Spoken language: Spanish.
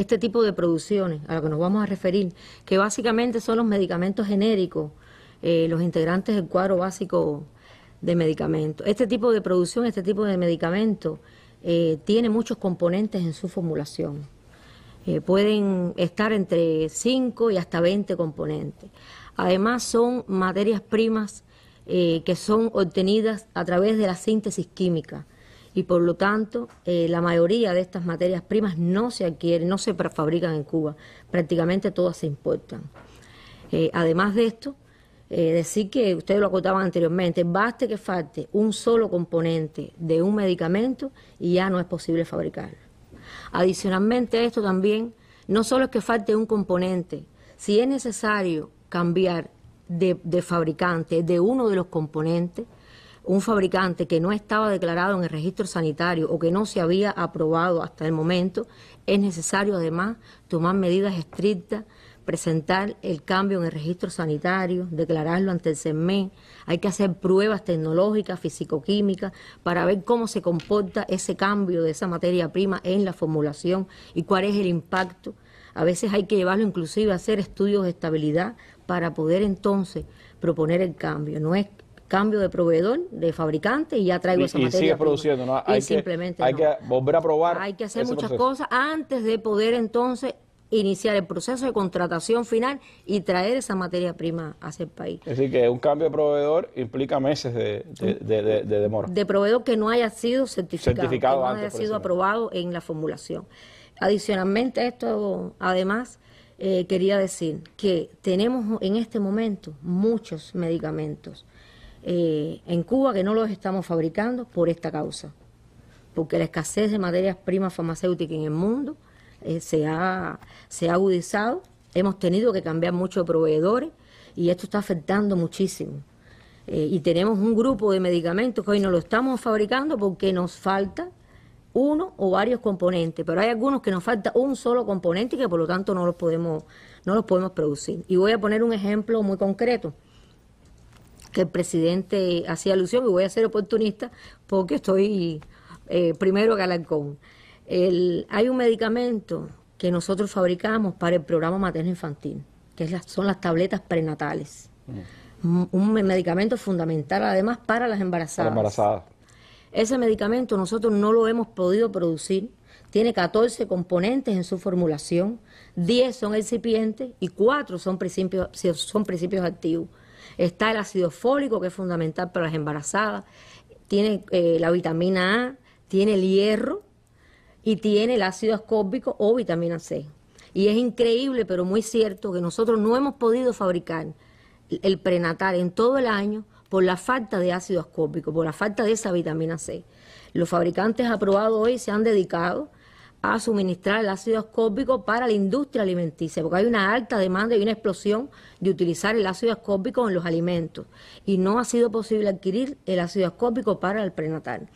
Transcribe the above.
este tipo de producciones a lo que nos vamos a referir, que básicamente son los medicamentos genéricos, eh, los integrantes del cuadro básico de medicamentos. Este tipo de producción, este tipo de medicamento, eh, tiene muchos componentes en su formulación. Eh, pueden estar entre 5 y hasta 20 componentes. Además, son materias primas que son obtenidas a través de la síntesis química y por lo tanto eh, la mayoría de estas materias primas no se adquieren, no se fabrican en Cuba, prácticamente todas se importan. Eh, además de esto, eh, decir que ustedes lo acotaban anteriormente, baste que falte un solo componente de un medicamento y ya no es posible fabricarlo. Adicionalmente a esto también, no solo es que falte un componente, si es necesario cambiar de fabricante de uno de los componentes, un fabricante que no estaba declarado en el registro sanitario o que no se había aprobado hasta el momento, es necesario además tomar medidas estrictas presentar el cambio en el registro sanitario, declararlo ante el CEME, hay que hacer pruebas tecnológicas, fisicoquímicas, para ver cómo se comporta ese cambio de esa materia prima en la formulación y cuál es el impacto. A veces hay que llevarlo inclusive a hacer estudios de estabilidad para poder entonces proponer el cambio. No es cambio de proveedor, de fabricante y ya traigo materia esa y materia. Sigue produciendo, ¿no? Hay que, simplemente hay que volver a probar. Hay que hacer muchas cosas antes de poder entonces iniciar el proceso de contratación final y traer esa materia prima hacia el país. Es decir, que un cambio de proveedor implica meses de, demora. De proveedor que no haya sido certificado, que no haya sido aprobado en la formulación. Adicionalmente a esto, además, eh, quería decir que tenemos en este momento muchos medicamentos eh, en Cuba que no los estamos fabricando por esta causa, porque la escasez de materias primas farmacéuticas en el mundo eh, se, ha, se ha agudizado, hemos tenido que cambiar muchos proveedores y esto está afectando muchísimo. Eh, y tenemos un grupo de medicamentos que hoy no lo estamos fabricando porque nos falta uno o varios componentes, pero hay algunos que nos falta un solo componente y que por lo tanto no los podemos, no los podemos producir. Y voy a poner un ejemplo muy concreto que el presidente hacía alusión, y voy a ser oportunista porque estoy eh, primero galancón. El, hay un medicamento que nosotros fabricamos para el programa materno infantil, que son las tabletas prenatales. Mm. Un medicamento fundamental además para las embarazadas. embarazadas. Ese medicamento nosotros no lo hemos podido producir. Tiene 14 componentes en su formulación, 10 son excipientes y 4 son son principios activos. Está el ácido fólico, que es fundamental para las embarazadas, tiene eh, la vitamina A, tiene el hierro y tiene el ácido ascórbico o vitamina C. Y es increíble, pero muy cierto, que nosotros no hemos podido fabricar el prenatal en todo el año por la falta de ácido ascórbico, por la falta de esa vitamina C. Los fabricantes aprobados hoy se han dedicado a suministrar el ácido ascórbico para la industria alimenticia, porque hay una alta demanda y una explosión de utilizar el ácido ascórbico en los alimentos y no ha sido posible adquirir el ácido ascórbico para el prenatal.